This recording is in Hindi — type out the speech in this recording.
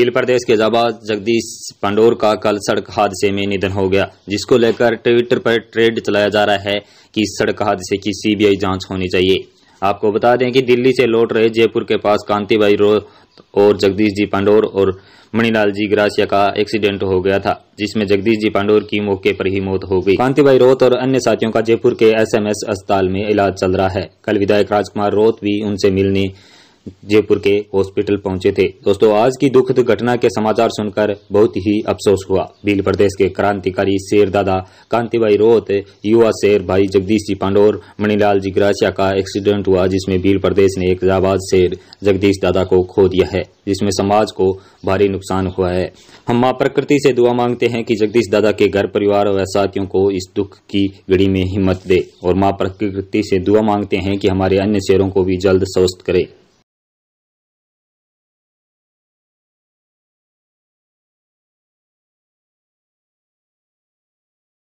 हिल प्रदेश के जाबा जगदीश पंडोर का कल सड़क हादसे में निधन हो गया जिसको लेकर ट्विटर पर ट्रेड चलाया जा रहा है कि सड़क हादसे की सीबीआई जांच होनी चाहिए आपको बता दें कि दिल्ली से लौट रहे जयपुर के पास कांतिबाई रोड और जगदीश जी पांडोर और मणिलाल जी ग्रासिया का एक्सीडेंट हो गया था जिसमें जगदीश जी पांडोर की मौके पर ही मौत हो गई कांतिबाई रोत और अन्य साथियों का जयपुर के एसएमएस अस्पताल में इलाज चल रहा है कल विधायक राजकुमार रोत भी उनसे मिलने जयपुर के हॉस्पिटल पहुंचे थे दोस्तों आज की दुखद घटना के समाचार सुनकर बहुत ही अफसोस हुआ भील प्रदेश के क्रांतिकारी शेर दादा कांतिबाई रोहत युवा शेर भाई जगदीश जी पांडोर मणिलाल जी ग्रासिया का एक्सीडेंट हुआ जिसमें भील प्रदेश ने एक जाबाज शेर जगदीश दादा को खो दिया है जिसमें समाज को भारी नुकसान हुआ है हम माँ प्रकृति से दुआ मांगते हैं कि जगदीश दादा के घर परिवार और साथियों को इस दुख की घड़ी में हिम्मत दे और माँ प्रकृति से दुआ मांगते हैं कि हमारे अन्य शेरों को भी जल्द स्वस्थ करे